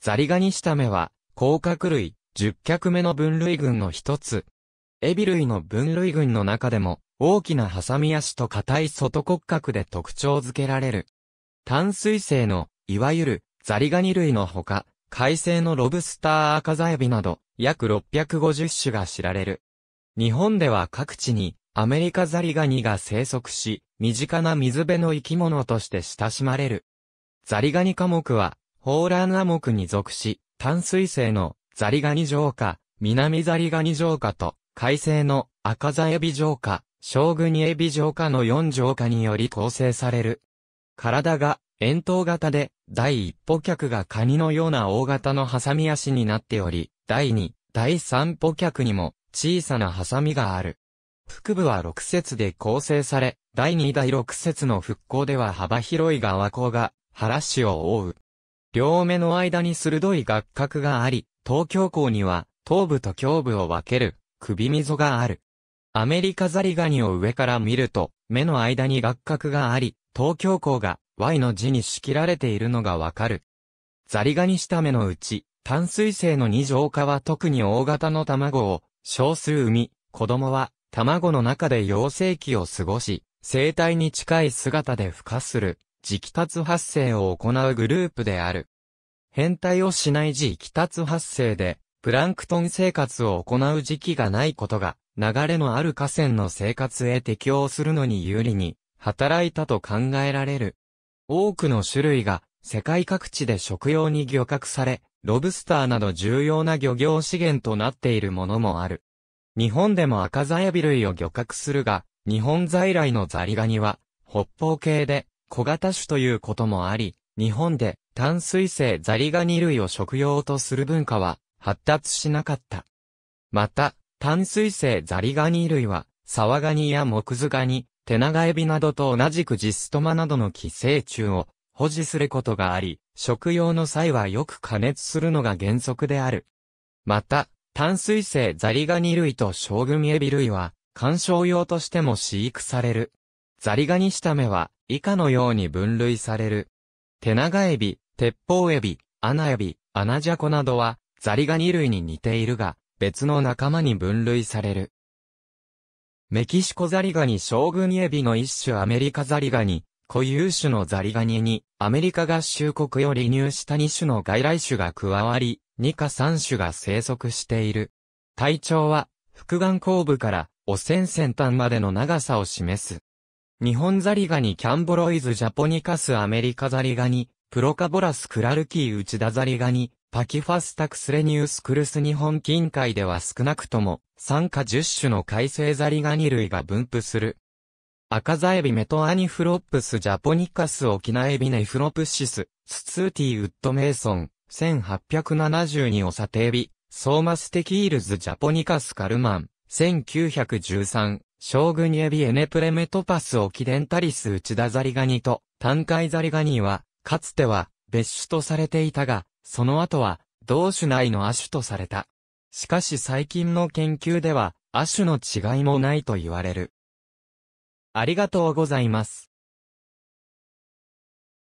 ザリガニシタメは、甲殻類、十脚目の分類群の一つ。エビ類の分類群の中でも、大きなハサミ足と硬い外骨格で特徴づけられる。淡水性の、いわゆる、ザリガニ類のほか、海生のロブスターアカザエビなど、約650種が知られる。日本では各地に、アメリカザリガニが生息し、身近な水辺の生き物として親しまれる。ザリガニ科目は、ホーランアモクに属し、淡水性のザリガニ城下、南ザリガニ城下と、海性の赤ザエビ城下、将軍エビ城下の4浄化により構成される。体が円筒型で、第一歩脚がカニのような大型のハサミ足になっており、第二、第三歩脚にも小さなハサミがある。腹部は6節で構成され、第2第6節の復興では幅広い側溝が、原氏を覆う。両目の間に鋭い顎角があり、東京港には頭部と胸部を分ける首溝がある。アメリカザリガニを上から見ると、目の間に顎角があり、東京港が Y の字に仕切られているのがわかる。ザリガニした目のうち、淡水性の二乗化は特に大型の卵を小数海、子供は卵の中で幼生期を過ごし、生態に近い姿で孵化する。磁気達発生を行うグループである。変態をしない磁気達発生で、プランクトン生活を行う時期がないことが、流れのある河川の生活へ適応するのに有利に、働いたと考えられる。多くの種類が、世界各地で食用に漁獲され、ロブスターなど重要な漁業資源となっているものもある。日本でも赤ザヤビ類を漁獲するが、日本在来のザリガニは、北方系で、小型種ということもあり、日本で炭水性ザリガニ類を食用とする文化は発達しなかった。また、炭水性ザリガニ類は、サワガニやモクズガニ、テナガエビなどと同じくジストマなどの寄生虫を保持することがあり、食用の際はよく加熱するのが原則である。また、炭水性ザリガニ類と将軍エビ類は、観賞用としても飼育される。ザリガニシタメは以下のように分類される。テナガエビ、鉄砲エビ、アナエビ、アナジャコなどはザリガニ類に似ているが、別の仲間に分類される。メキシコザリガニ将軍エビの一種アメリカザリガニ、固有種のザリガニに、アメリカ合衆国より入した2種の外来種が加わり、2か3種が生息している。体長は、複眼後部から、汚染先端までの長さを示す。日本ザリガニキャンボロイズジャポニカスアメリカザリガニ、プロカボラスクラルキー内田ザリガニ、パキファスタクスレニウスクルス日本近海では少なくとも、酸化10種の海生ザリガニ類が分布する。赤ザエビメトアニフロップスジャポニカス沖縄エビネフロプシス、スツーティーウッドメイソン、1872オサテエビ、ソーマステキールズジャポニカスカルマン、1913、将軍エビエネプレメトパスオキデンタリス内田ザリガニと、単海ザリガニは、かつては、別種とされていたが、その後は、同種内の亜種とされた。しかし最近の研究では、亜種の違いもないと言われる。ありがとうございます。